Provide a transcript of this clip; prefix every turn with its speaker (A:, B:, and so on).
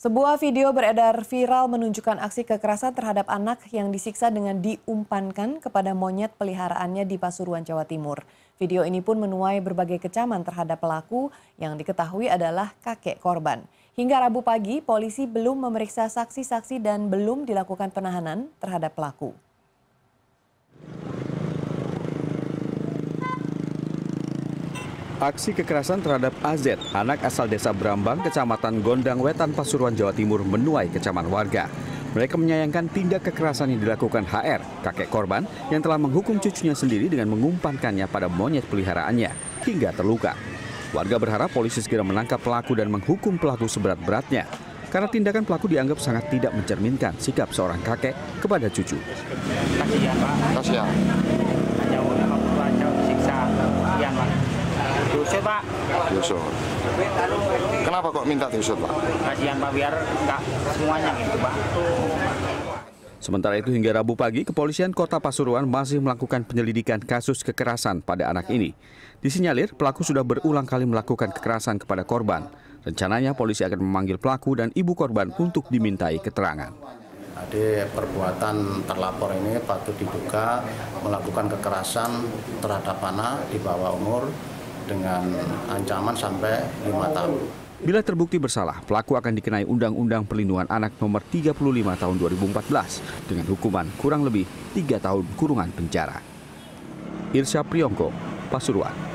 A: Sebuah video beredar viral menunjukkan aksi kekerasan terhadap anak yang disiksa dengan diumpankan kepada monyet peliharaannya di Pasuruan, Jawa Timur. Video ini pun menuai berbagai kecaman terhadap pelaku yang diketahui adalah kakek korban. Hingga Rabu pagi, polisi belum memeriksa saksi-saksi dan belum dilakukan penahanan terhadap pelaku.
B: Aksi kekerasan terhadap AZ, anak asal desa Brambang, kecamatan Gondang Wetan, Pasuruan, Jawa Timur menuai kecaman warga. Mereka menyayangkan tindak kekerasan yang dilakukan HR, kakek korban, yang telah menghukum cucunya sendiri dengan mengumpankannya pada monyet peliharaannya hingga terluka. Warga berharap polisi segera menangkap pelaku dan menghukum pelaku seberat-beratnya karena tindakan pelaku dianggap sangat tidak mencerminkan sikap seorang kakek kepada cucu.
C: Kasihan, Pak. Kasihan. diusut pak
A: diusut
B: kenapa kok minta diusut pak kasihan pak biar nggak
C: semuanya gitu pak
B: Sementara itu hingga Rabu pagi, kepolisian kota Pasuruan masih melakukan penyelidikan kasus kekerasan pada anak ini. Disinyalir, pelaku sudah berulang kali melakukan kekerasan kepada korban. Rencananya polisi akan memanggil pelaku dan ibu korban untuk dimintai keterangan.
C: Jadi perbuatan terlapor ini patut diduga melakukan kekerasan terhadap anak di bawah umur dengan ancaman sampai lima tahun.
B: Bila terbukti bersalah, pelaku akan dikenai Undang-Undang Perlindungan Anak Nomor 35 Tahun 2014 dengan hukuman kurang lebih tiga tahun kurungan penjara. Irsya Priyongko, Pasuruan.